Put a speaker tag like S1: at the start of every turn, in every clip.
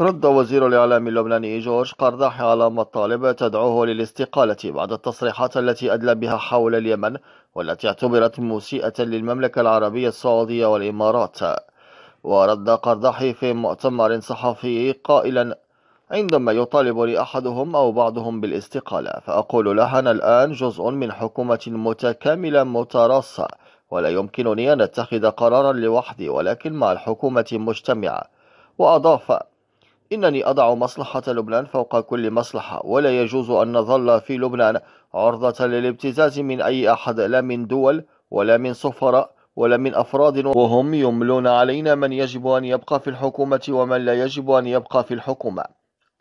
S1: رد وزير الإعلام اللبناني جورج قرداحي على مطالب تدعوه للاستقالة بعد التصريحات التي أدلى بها حول اليمن والتي اعتبرت مسيئة للمملكة العربية السعودية والإمارات ورد قرداحي في مؤتمر صحفي قائلا عندما يطالبني أحدهم أو بعضهم بالاستقالة فأقول له أنا الآن جزء من حكومة متكاملة متراصة ولا يمكنني أن أتخذ قرارا لوحدي ولكن مع الحكومة مجتمعة وأضاف إنني أضع مصلحة لبنان فوق كل مصلحة ولا يجوز أن نظل في لبنان عرضة للابتزاز من أي أحد لا من دول ولا من سفراء ولا من أفراد وهم يملون علينا من يجب أن يبقى في الحكومة ومن لا يجب أن يبقى في الحكومة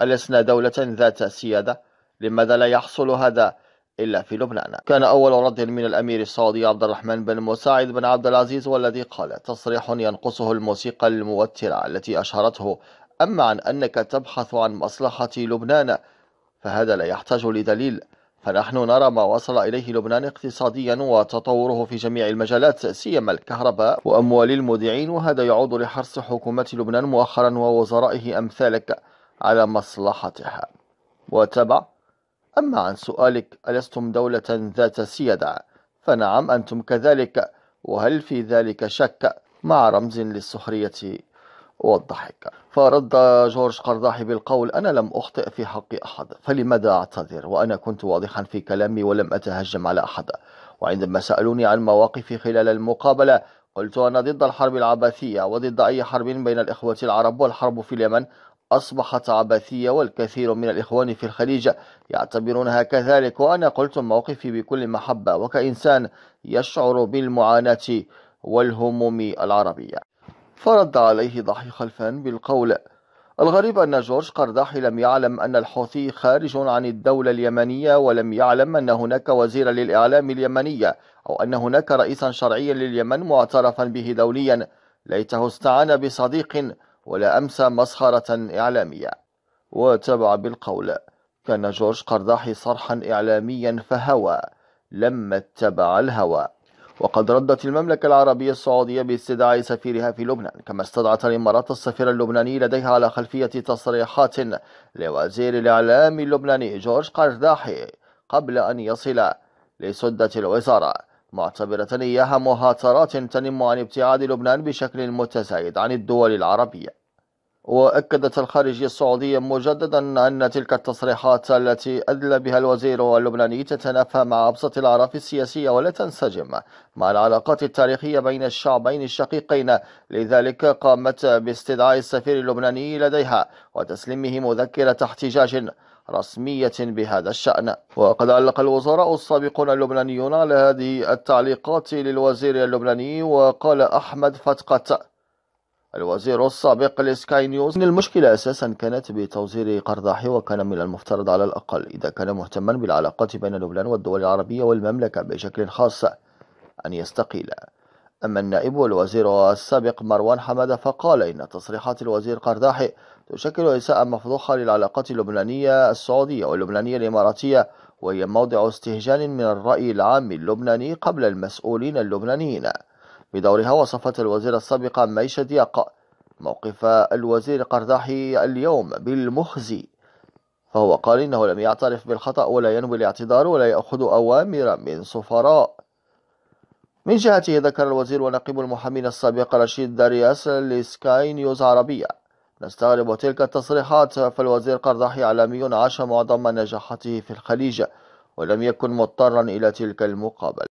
S1: ألسنا دولة ذات سيادة؟ لماذا لا يحصل هذا إلا في لبنان كان أول رد من الأمير السعودي عبد الرحمن بن مساعد بن عبد العزيز والذي قال تصريح ينقصه الموسيقى الموترة التي أشهرته أما عن أنك تبحث عن مصلحة لبنان فهذا لا يحتاج لدليل فنحن نرى ما وصل إليه لبنان اقتصاديا وتطوره في جميع المجالات سيما الكهرباء وأموال المودعين وهذا يعود لحرص حكومة لبنان مؤخرا ووزرائه أمثالك على مصلحتها وتبع أما عن سؤالك ألستم دولة ذات سيادة فنعم أنتم كذلك وهل في ذلك شك مع رمز للسخرية والضحك فرد جورج قرضاحي بالقول أنا لم أخطئ في حق أحد فلماذا أعتذر وأنا كنت واضحا في كلامي ولم أتهجم على أحد وعندما سألوني عن مواقفي خلال المقابلة قلت أنا ضد الحرب العبثية وضد أي حرب بين الإخوة العرب والحرب في اليمن أصبحت عبثية والكثير من الإخوان في الخليج يعتبرونها كذلك وأنا قلت موقفي بكل محبة وكإنسان يشعر بالمعاناة والهموم العربية فرد عليه ضحي خلفان بالقول الغريب أن جورج قرداحي لم يعلم أن الحوثي خارج عن الدولة اليمنية ولم يعلم أن هناك وزيرا للإعلام اليمنية أو أن هناك رئيسا شرعيا لليمن معترفا به دوليا ليته استعان بصديق ولا أمسى مسخرة إعلامية وتبع بالقول كان جورج قرداحي صرحا إعلاميا فهوى لما اتبع الهوى وقد ردت المملكة العربية السعودية باستدعاء سفيرها في لبنان كما استدعت الإمارات السفير اللبناني لديها على خلفية تصريحات لوزير الإعلام اللبناني جورج قرداحي قبل أن يصل لسدة الوزارة معتبرة إياها مهاترات تنم عن ابتعاد لبنان بشكل متزايد عن الدول العربية وأكدت الخارجية السعودية مجددا أن تلك التصريحات التي أدلى بها الوزير اللبناني تتنافى مع أبسط الأعراف السياسية ولا تنسجم مع العلاقات التاريخية بين الشعبين الشقيقين لذلك قامت باستدعاء السفير اللبناني لديها وتسليمه مذكرة احتجاج رسمية بهذا الشأن وقد علق الوزراء السابقون اللبنانيون على هذه التعليقات للوزير اللبناني وقال أحمد فتقت الوزير السابق لسكاي نيوز إن المشكلة أساسا كانت بتوزير قرضاحي وكان من المفترض على الأقل إذا كان مهتما بالعلاقات بين لبنان والدول العربية والمملكة بشكل خاص أن يستقيل أما النائب والوزير السابق مروان حمادة فقال إن تصريحات الوزير قرداحي تشكل إساءة مفضوحة للعلاقات اللبنانية السعودية واللبنانية الإماراتية وهي موضع استهجان من الرأي العام اللبناني قبل المسؤولين اللبنانيين بدورها وصفت الوزيرة السابقة ميشة دياق موقف الوزير قرداحي اليوم بالمخزي فهو قال إنه لم يعترف بالخطأ ولا ينوي الاعتذار ولا يأخذ أوامر من سفراء من جهته ذكر الوزير ونقيب المحامين السابق رشيد دارياس لسكاي نيوز عربية نستغرب تلك التصريحات فالوزير قرداحي عالمي عاش معظم نجاحاته في الخليج ولم يكن مضطرا إلى تلك المقابلة